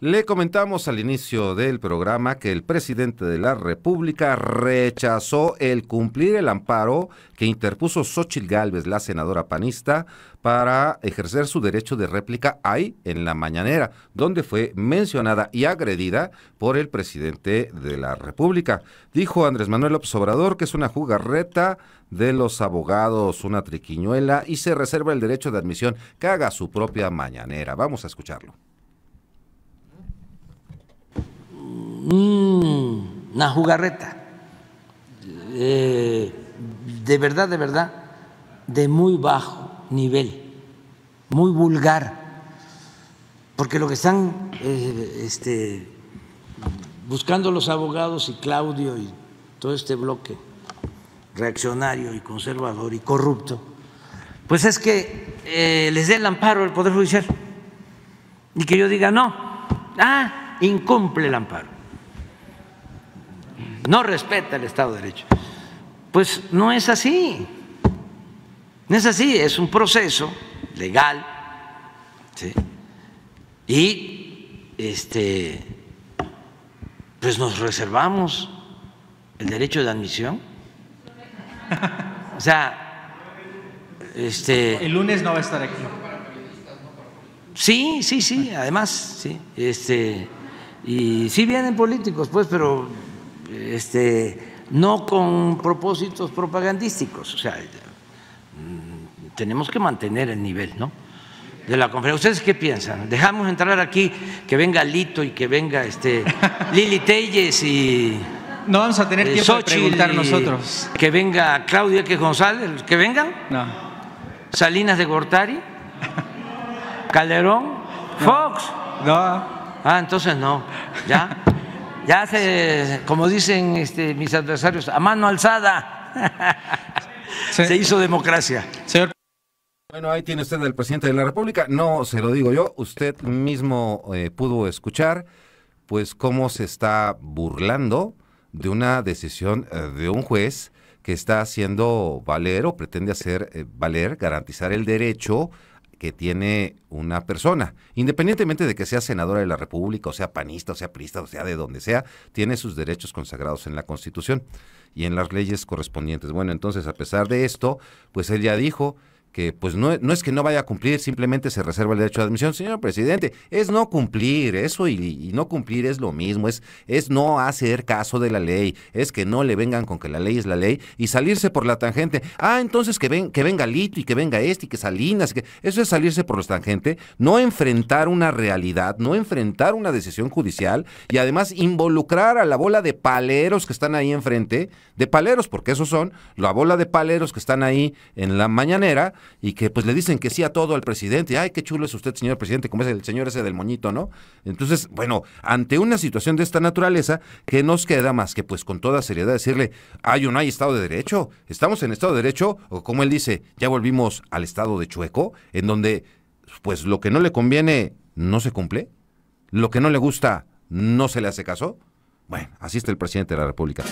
Le comentamos al inicio del programa que el presidente de la República rechazó el cumplir el amparo que interpuso Xochitl Gálvez, la senadora panista, para ejercer su derecho de réplica ahí en la mañanera, donde fue mencionada y agredida por el presidente de la República. Dijo Andrés Manuel López Obrador que es una jugarreta de los abogados, una triquiñuela y se reserva el derecho de admisión que haga su propia mañanera. Vamos a escucharlo una jugarreta, eh, de verdad, de verdad, de muy bajo nivel, muy vulgar, porque lo que están eh, este, buscando los abogados y Claudio y todo este bloque reaccionario y conservador y corrupto, pues es que eh, les dé el amparo al Poder Judicial y que yo diga, no, ah, incumple el amparo no respeta el Estado de Derecho. Pues no es así. No es así, es un proceso legal. Y este pues nos reservamos el derecho de admisión. O sea, este el lunes no va a estar aquí. Sí, sí, sí, además, sí. Este y sí vienen políticos, pues, pero este, no con propósitos propagandísticos. O sea, mm, tenemos que mantener el nivel, ¿no? De la conferencia. ¿Ustedes qué piensan? ¿Dejamos entrar aquí que venga Lito y que venga este Lili Telles y. No vamos a tener eh, tiempo Xochitl, nosotros. Que venga Claudia que González, que vengan. No. Salinas de Gortari. Calderón. Fox. No. Ah, entonces no. ¿Ya? Ya se, como dicen este, mis adversarios, a mano alzada se hizo democracia. Bueno, ahí tiene usted al presidente de la República. No se lo digo yo, usted mismo eh, pudo escuchar, pues, cómo se está burlando de una decisión eh, de un juez que está haciendo valer o pretende hacer eh, valer, garantizar el derecho que tiene una persona, independientemente de que sea senadora de la República, o sea panista, o sea prista o sea de donde sea, tiene sus derechos consagrados en la Constitución y en las leyes correspondientes. Bueno, entonces, a pesar de esto, pues él ya dijo, que pues no, no, es que no vaya a cumplir, simplemente se reserva el derecho de admisión. Señor presidente, es no cumplir, eso y, no cumplir es lo mismo, es, es no hacer caso de la ley, es que no le vengan con que la ley es la ley y salirse por la tangente. Ah, entonces que, ven, que venga Lito y que venga este y que Salinas, eso es salirse por la tangente, no enfrentar una realidad, no enfrentar una decisión judicial y además involucrar a la bola de paleros que están ahí enfrente, de paleros, porque esos son, la bola de paleros que están ahí en la mañanera, y que pues le dicen que sí a todo al presidente. Ay, qué chulo es usted, señor presidente, como es el señor ese del moñito, ¿no? Entonces, bueno, ante una situación de esta naturaleza, ¿qué nos queda más que pues con toda seriedad decirle, hay o no hay Estado de Derecho? ¿Estamos en Estado de Derecho? O como él dice, ya volvimos al Estado de Chueco, en donde pues lo que no le conviene no se cumple, lo que no le gusta no se le hace caso. Bueno, así está el presidente de la República.